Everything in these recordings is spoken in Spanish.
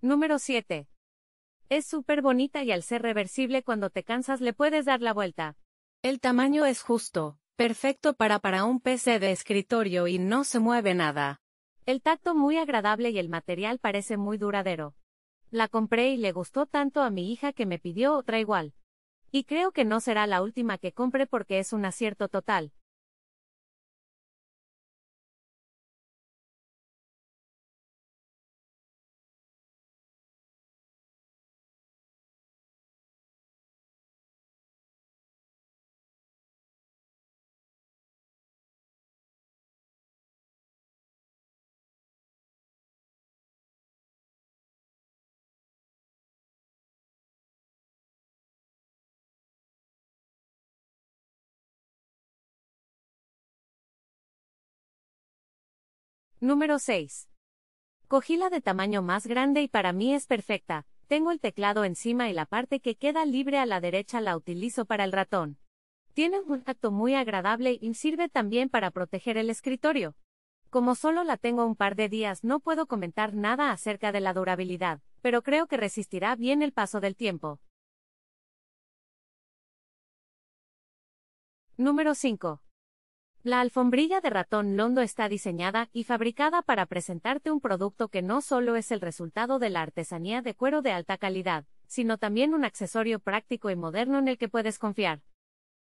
Número 7. Es súper bonita y al ser reversible cuando te cansas le puedes dar la vuelta. El tamaño es justo, perfecto para para un PC de escritorio y no se mueve nada. El tacto muy agradable y el material parece muy duradero. La compré y le gustó tanto a mi hija que me pidió otra igual. Y creo que no será la última que compre porque es un acierto total. Número 6. Cogí la de tamaño más grande y para mí es perfecta, tengo el teclado encima y la parte que queda libre a la derecha la utilizo para el ratón. Tiene un tacto muy agradable y sirve también para proteger el escritorio. Como solo la tengo un par de días no puedo comentar nada acerca de la durabilidad, pero creo que resistirá bien el paso del tiempo. Número 5. La alfombrilla de ratón Londo está diseñada y fabricada para presentarte un producto que no solo es el resultado de la artesanía de cuero de alta calidad, sino también un accesorio práctico y moderno en el que puedes confiar.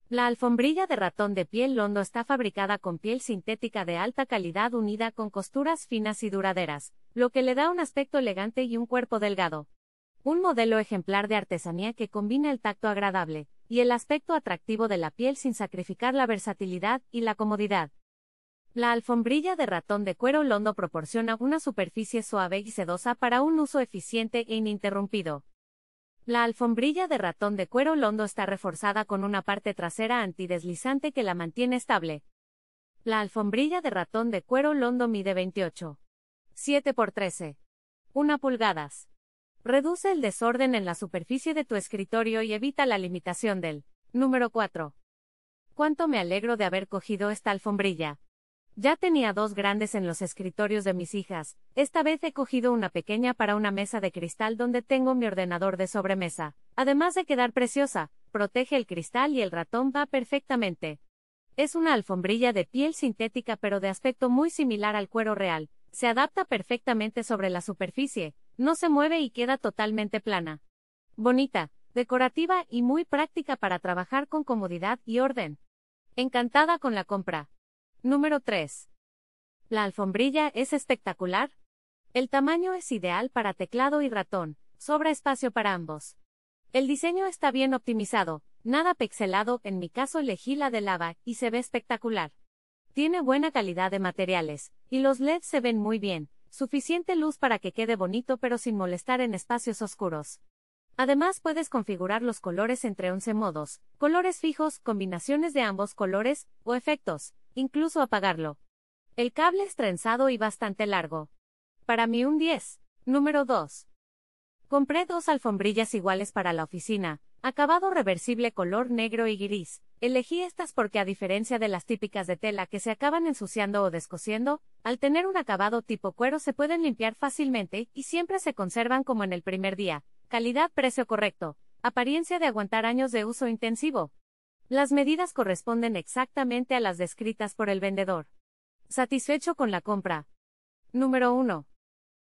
La alfombrilla de ratón de piel Londo está fabricada con piel sintética de alta calidad unida con costuras finas y duraderas, lo que le da un aspecto elegante y un cuerpo delgado. Un modelo ejemplar de artesanía que combina el tacto agradable, y el aspecto atractivo de la piel sin sacrificar la versatilidad y la comodidad. La alfombrilla de ratón de cuero londo proporciona una superficie suave y sedosa para un uso eficiente e ininterrumpido. La alfombrilla de ratón de cuero londo está reforzada con una parte trasera antideslizante que la mantiene estable. La alfombrilla de ratón de cuero londo mide 28. 7 x 13. pulgadas. Reduce el desorden en la superficie de tu escritorio y evita la limitación del. Número 4. Cuánto me alegro de haber cogido esta alfombrilla. Ya tenía dos grandes en los escritorios de mis hijas, esta vez he cogido una pequeña para una mesa de cristal donde tengo mi ordenador de sobremesa. Además de quedar preciosa, protege el cristal y el ratón va perfectamente. Es una alfombrilla de piel sintética pero de aspecto muy similar al cuero real, se adapta perfectamente sobre la superficie, no se mueve y queda totalmente plana. Bonita, decorativa y muy práctica para trabajar con comodidad y orden. Encantada con la compra. Número 3. La alfombrilla es espectacular. El tamaño es ideal para teclado y ratón, sobra espacio para ambos. El diseño está bien optimizado, nada pixelado, en mi caso elegí la de lava, y se ve espectacular. Tiene buena calidad de materiales, y los LEDs se ven muy bien, Suficiente luz para que quede bonito pero sin molestar en espacios oscuros. Además puedes configurar los colores entre 11 modos, colores fijos, combinaciones de ambos colores, o efectos, incluso apagarlo. El cable es trenzado y bastante largo. Para mí un 10. Número 2. Compré dos alfombrillas iguales para la oficina, acabado reversible color negro y gris. Elegí estas porque a diferencia de las típicas de tela que se acaban ensuciando o descosiendo, al tener un acabado tipo cuero se pueden limpiar fácilmente y siempre se conservan como en el primer día. Calidad-precio correcto. Apariencia de aguantar años de uso intensivo. Las medidas corresponden exactamente a las descritas por el vendedor. Satisfecho con la compra. Número 1.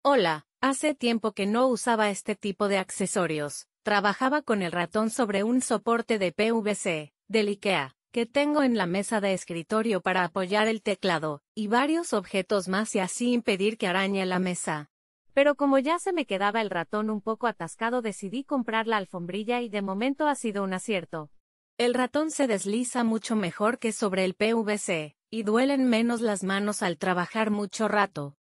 Hola, Hace tiempo que no usaba este tipo de accesorios, trabajaba con el ratón sobre un soporte de PVC, del IKEA, que tengo en la mesa de escritorio para apoyar el teclado, y varios objetos más y así impedir que arañe la mesa. Pero como ya se me quedaba el ratón un poco atascado decidí comprar la alfombrilla y de momento ha sido un acierto. El ratón se desliza mucho mejor que sobre el PVC, y duelen menos las manos al trabajar mucho rato.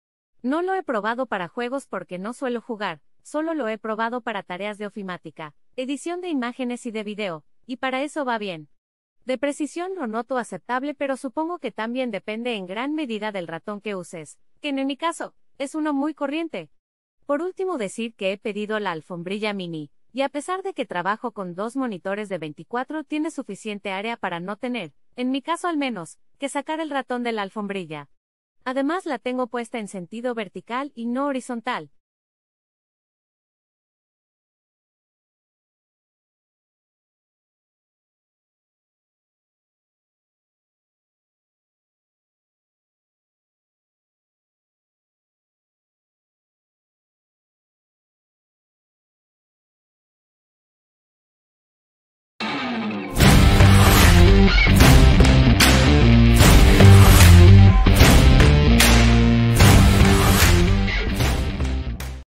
No lo he probado para juegos porque no suelo jugar, solo lo he probado para tareas de ofimática, edición de imágenes y de video, y para eso va bien. De precisión lo noto aceptable pero supongo que también depende en gran medida del ratón que uses, que en mi caso, es uno muy corriente. Por último decir que he pedido la alfombrilla mini, y a pesar de que trabajo con dos monitores de 24 tiene suficiente área para no tener, en mi caso al menos, que sacar el ratón de la alfombrilla. Además la tengo puesta en sentido vertical y no horizontal,